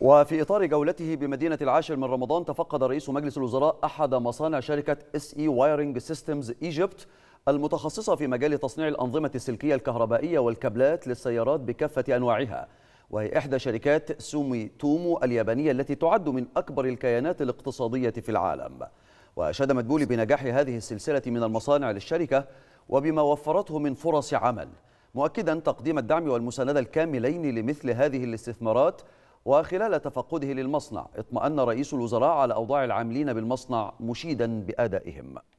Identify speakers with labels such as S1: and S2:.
S1: وفي إطار جولته بمدينة العاشر من رمضان تفقد رئيس مجلس الوزراء أحد مصانع شركة اس اي وايرنج سيستمز ايجيبت المتخصصة في مجال تصنيع الأنظمة السلكية الكهربائية والكابلات للسيارات بكافة أنواعها وهي إحدى شركات سومي تومو اليابانية التي تعد من أكبر الكيانات الاقتصادية في العالم وأشاد مدبولي بنجاح هذه السلسلة من المصانع للشركة وبما وفرته من فرص عمل مؤكدا تقديم الدعم والمساندة الكاملين لمثل هذه الاستثمارات وخلال تفقده للمصنع اطمأن رئيس الوزراء على أوضاع العاملين بالمصنع مشيدا بأدائهم